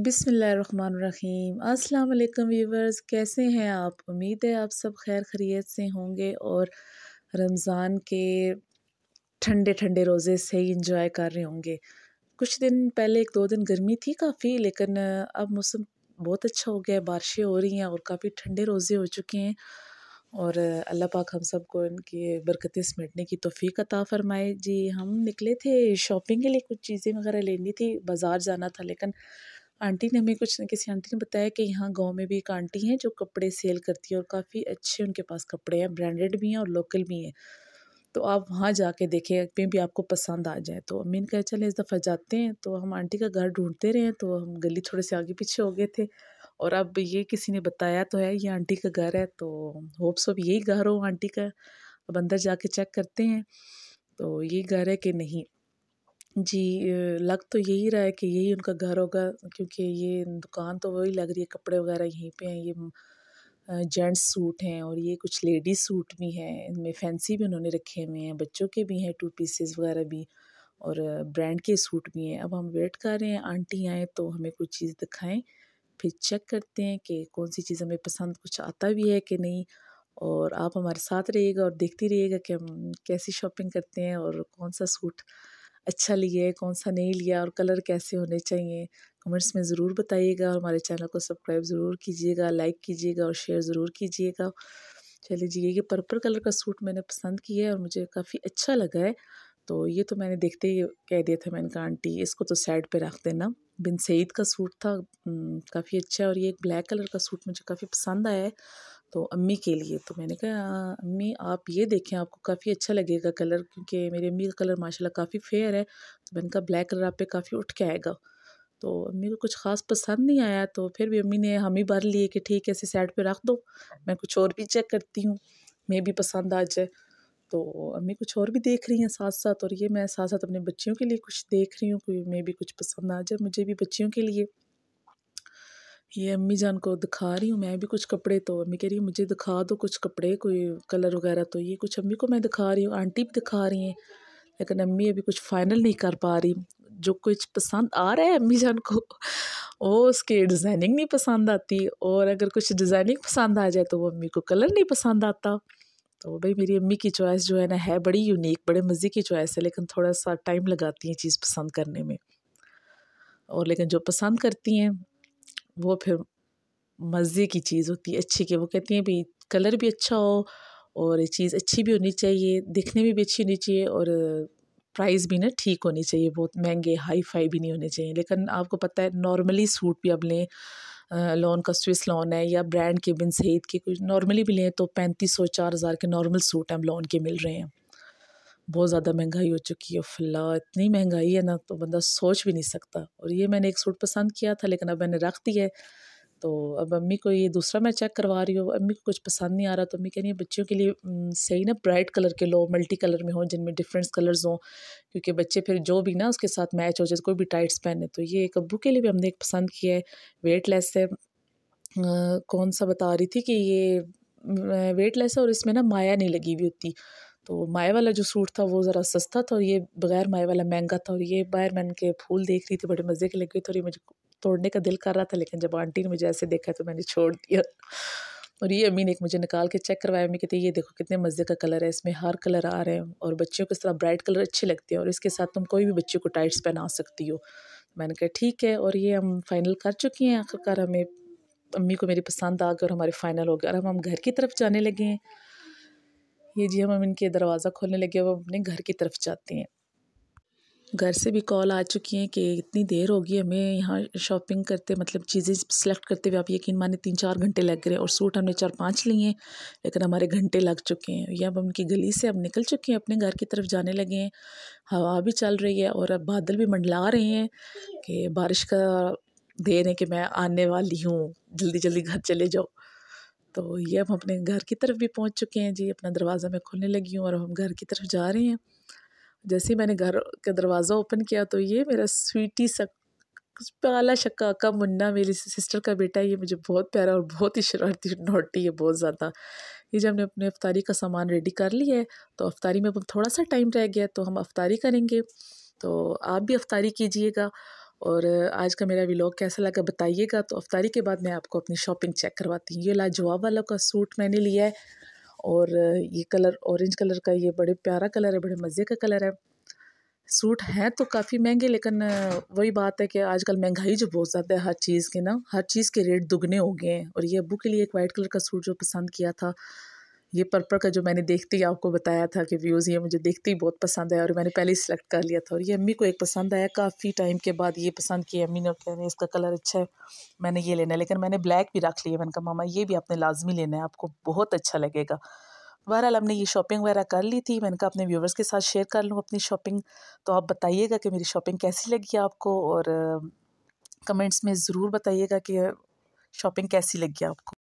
बिसमीम अस्सलाम व्यूवर्स कैसे हैं आप उम्मीद है आप सब खैर खरीत से होंगे और रमज़ान के ठंडे ठंडे रोज़े से ही इंजॉय कर रहे होंगे कुछ दिन पहले एक दो दिन गर्मी थी काफ़ी लेकिन अब मौसम बहुत अच्छा हो गया है बारिशें हो रही हैं और काफ़ी ठंडे रोज़े हो चुके हैं और अल्लाह पाक हम सबको इनकी बरकतें समेटने की तोफ़ी अता फ़रमाए जी हम निकले थे शॉपिंग के लिए कुछ चीज़ें वगैरह लेनी थी बाज़ार जाना था लेकिन आंटी ने हमें कुछ न किसी आंटी ने बताया कि यहाँ गांव में भी एक आंटी हैं जो कपड़े सेल करती है और काफ़ी अच्छे उनके पास कपड़े हैं ब्रांडेड भी हैं और लोकल भी हैं तो आप वहाँ जाके देखें कहीं भी आपको पसंद आ जाए तो अमीन कहे चले इस दफ़ा जाते हैं तो हम आंटी का घर ढूंढते रहे तो हम गली थोड़े से आगे पीछे हो गए थे और अब ये किसी ने बताया तो है ये आंटी का घर है तो होप्स ऑफ यही घर हो आंटी का अब अंदर जाके चेक करते हैं तो ये घर है कि नहीं जी लग तो यही रहा है कि यही उनका घर होगा क्योंकि ये दुकान तो वही लग रही है कपड़े वगैरह यहीं पे हैं ये जेंट्स सूट हैं और ये कुछ लेडीज सूट भी हैं इनमें फैंसी भी उन्होंने रखे हुए हैं बच्चों के भी हैं टू पीसेस वगैरह भी और ब्रांड के सूट भी हैं अब हम वेट कर रहे हैं आंटी आएँ तो हमें कुछ चीज़ दिखाएँ फिर चेक करते हैं कि कौन सी चीज़ हमें पसंद कुछ आता भी है कि नहीं और आप हमारे साथ रहिएगा और देखती रहिएगा कि हम कैसी शॉपिंग करते हैं और कौन सा सूट अच्छा लिया है कौन सा नहीं लिया और कलर कैसे होने चाहिए कमेंट्स में ज़रूर बताइएगा और हमारे चैनल को सब्सक्राइब ज़रूर कीजिएगा लाइक कीजिएगा और शेयर ज़रूर कीजिएगा चलिए जी ये पर्पल कलर का सूट मैंने पसंद किया है और मुझे काफ़ी अच्छा लगा है तो ये तो मैंने देखते ही कह दिया था मैंने कहा आंटी इसको तो साइड पे रख देना बिन सईद का सूट था काफ़ी अच्छा है और ये एक ब्लैक कलर का सूट मुझे काफ़ी पसंद आया है तो अम्मी के लिए तो मैंने कहा अम्मी आप ये देखें आपको काफ़ी अच्छा लगेगा कलर क्योंकि मेरी अम्मी का कलर माशाल्लाह काफ़ी फेयर है तो मैंने कहा ब्लैक कलर आप पे काफ़ी उठ के आएगा तो अम्मी को कुछ ख़ास पसंद नहीं आया तो फिर भी अम्मी ने हम ही भर लिए कि ठीक है ऐसे साइड पे रख दो मैं कुछ और भी चेक करती हूँ मे भी पसंद आ जाए तो अम्मी कुछ और भी देख रही हैं साथ साथ और ये मैं साथ साथ अपने बच्चियों के लिए कुछ देख रही हूँ कोई मे भी कुछ पसंद आ जाए मुझे भी बच्चियों के लिए ये अम्मी जान को दिखा रही हूँ मैं भी कुछ कपड़े तो अम्मी कह रही है मुझे दिखा दो कुछ कपड़े कोई कलर वगैरह तो ये कुछ अम्मी को मैं दिखा रही हूँ आंटी भी दिखा रही हैं लेकिन अम्मी अभी कुछ फाइनल नहीं कर पा रही जो कुछ पसंद आ रहा है अम्मी जान को वो उसकी डिज़ाइनिंग नहीं पसंद आती और अगर कुछ डिज़ाइनिंग पसंद आ जाए तो वो अम्मी को कलर नहीं पसंद आता तो भाई मेरी अम्मी की चॉइस जो है ना है बड़ी यूनिक बड़े मज़े की चॉइस है लेकिन थोड़ा सा टाइम लगाती हैं चीज़ पसंद करने में और लेकिन जो पसंद करती हैं वो फिर मज़े की चीज़ होती है अच्छी की वो कहती हैं भाई कलर भी अच्छा हो और ये चीज़ अच्छी भी होनी चाहिए दिखने में भी अच्छी होनी चाहिए और प्राइस भी ना ठीक होनी चाहिए बहुत महंगे हाई फाई भी नहीं होने चाहिए लेकिन आपको पता है नॉर्मली सूट भी अब लें लॉन का स्विस लॉन है या ब्रांड के बिन सहीद के कुछ नॉर्मली भी लें तो पैंतीस सौ चार हज़ार के नॉर्मल सूट हम लॉन के मिल रहे हैं बहुत ज़्यादा महंगाई हो चुकी है फला इतनी महंगाई है ना तो बंदा सोच भी नहीं सकता और ये मैंने एक सूट पसंद किया था लेकिन अब मैंने रख दिया है तो अब अम्मी को ये दूसरा मैं चेक करवा रही हूँ अम्मी को कुछ पसंद नहीं आ रहा तो अम्मी कह रही है बच्चों के लिए सही ना ब्राइट कलर के लो मल्टी कलर में हो जिनमें डिफरेंट कलर्स हों क्योंकि बच्चे फिर जो भी ना उसके साथ मैच हो जाए कोई भी टाइट्स पहने तो ये एक अबू के लिए भी हमने एक पसंद किया है वेट लेस है कौन सा बता रही थी कि ये वेट लेस है और इसमें ना माया नहीं लगी हुई होती तो माए वाला जो सूट था वो ज़रा सस्ता था और ये बगैर माए वाला महंगा था और ये बाहर मैं इनके फूल देख रही थी बड़े मज़े के लगे थे और ये मुझे तोड़ने का दिल कर रहा था लेकिन जब आंटी ने मुझे ऐसे देखा तो मैंने छोड़ दिया और ये अम्मी ने एक मुझे निकाल के चेक करवाया अम्मी कहते ये देखो कितने मज़े का कलर है इसमें हर कलर आ रहे हैं और बच्चियों को इस तरह ब्राइट कलर अच्छे लगते हैं और इसके साथ तुम कोई भी बच्चे को टाइट्स पहना सकती हो मैंने कहा ठीक है और ये हम फाइनल कर चुकी हैं आखिरकार हमें अम्मी को मेरी पसंद आ गई और हमारे फाइनल हो गए और हम हम घर की तरफ जाने लगे हैं ये जी हम इनके दरवाज़ा खोलने लगे अब अपने घर की तरफ जाते हैं घर से भी कॉल आ चुकी है कि इतनी देर होगी हमें यहाँ शॉपिंग करते मतलब चीज़ें सेलेक्ट करते हुए आप यकीन माने तीन चार घंटे लग रहे हैं और सूट हमने चार पाँच लिए हैं लेकिन हमारे घंटे लग चुके हैं ये अब उनकी गली से अब निकल चुके हैं अपने घर की तरफ जाने लगे हैं हवा भी चल रही है और अब बादल भी मंडला रहे हैं कि बारिश का देर है कि मैं आने वाली हूँ जल्दी जल्दी घर चले जाओ तो ये हम अपने घर की तरफ भी पहुंच चुके हैं जी अपना दरवाज़ा मैं खोलने लगी हूँ और हम घर की तरफ जा रहे हैं जैसे ही मैंने घर का दरवाज़ा ओपन किया तो ये मेरा स्वीटी सक शक्का का मुन्ना मेरी सिस्टर का बेटा ये मुझे बहुत प्यारा और बहुत ही शरारती नोटी है बहुत ज़्यादा ये जब हमने अपने अफतारी का सामान रेडी कर लिया है तो अफ्तारी में अब थोड़ा सा टाइम रह गया तो हम अफतारी करेंगे तो आप भी अफतारी कीजिएगा और आज का मेरा व्लॉग कैसा लगा बताइएगा तो अफ्तारी के बाद मैं आपको अपनी शॉपिंग चेक करवाती हूँ ये लाजवाब वाला का सूट मैंने लिया है और ये कलर ऑरेंज कलर का ये बड़े प्यारा कलर है बड़े मज़े का कलर है सूट हैं तो काफ़ी महंगे लेकिन वही बात है कि आजकल महंगाई जो बहुत ज़्यादा है हर चीज़ के ना हर चीज़ के रेट दुगने हो गए हैं और ये अबू के लिए एक वाइट कलर का सूट जो पसंद किया था ये पर्पल का जो मैंने देखते ही आपको बताया था कि व्यूज़ ये मुझे देखते ही बहुत पसंद आया और मैंने पहले ही सिलेक्ट कर लिया था और ये अम्मी को एक पसंद आया काफ़ी टाइम के बाद ये पसंद किया अम्मी ने और कहने इसका कलर अच्छा है मैंने ये लेना है लेकिन मैंने ब्लैक भी रख लिया मैंने कहा मामा ये भी आपने लाजमी लेना है आपको बहुत अच्छा लगेगा बहरहाल हमने ये शॉपिंग वगैरह कर ली थी मैंने कहा अपने व्यूवर्स के साथ शेयर कर लूँ अपनी शॉपिंग तो आप बताइएगा कि मेरी शॉपिंग कैसी लगी आपको और कमेंट्स में ज़रूर बताइएगा कि शॉपिंग कैसी लगी आपको